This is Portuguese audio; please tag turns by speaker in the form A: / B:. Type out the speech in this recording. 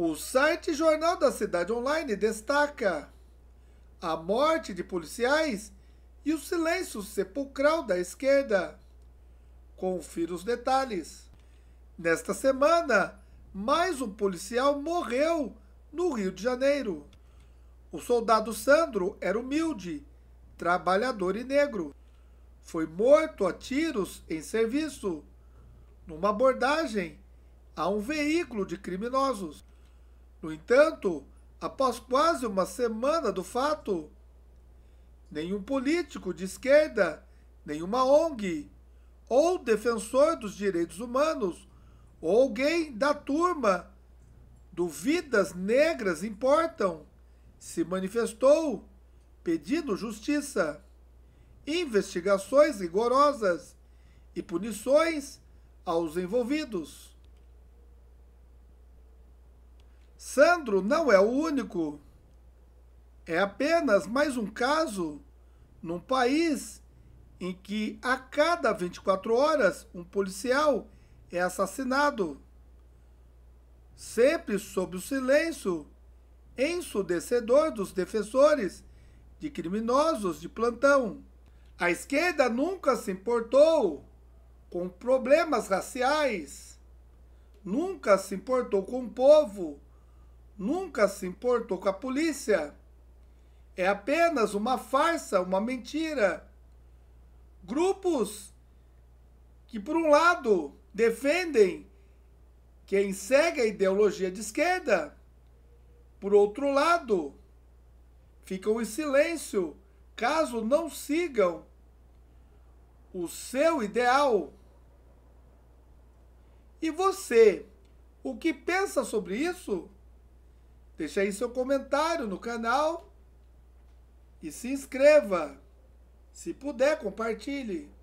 A: O site Jornal da Cidade Online destaca a morte de policiais e o silêncio sepulcral da esquerda. Confira os detalhes. Nesta semana, mais um policial morreu no Rio de Janeiro. O soldado Sandro era humilde, trabalhador e negro. Foi morto a tiros em serviço, numa abordagem a um veículo de criminosos. No entanto, após quase uma semana do fato, nenhum político de esquerda, nenhuma ONG ou defensor dos direitos humanos ou alguém da turma do Vidas Negras Importam se manifestou pedindo justiça, investigações rigorosas e punições aos envolvidos. Sandro não é o único. É apenas mais um caso num país em que a cada 24 horas um policial é assassinado, sempre sob o silêncio ensudecedor dos defensores de criminosos de plantão. A esquerda nunca se importou com problemas raciais, nunca se importou com o povo nunca se importou com a polícia. É apenas uma farsa, uma mentira. Grupos que, por um lado, defendem quem segue a ideologia de esquerda, por outro lado, ficam em silêncio caso não sigam o seu ideal. E você, o que pensa sobre isso? Deixe aí seu comentário no canal e se inscreva. Se puder, compartilhe.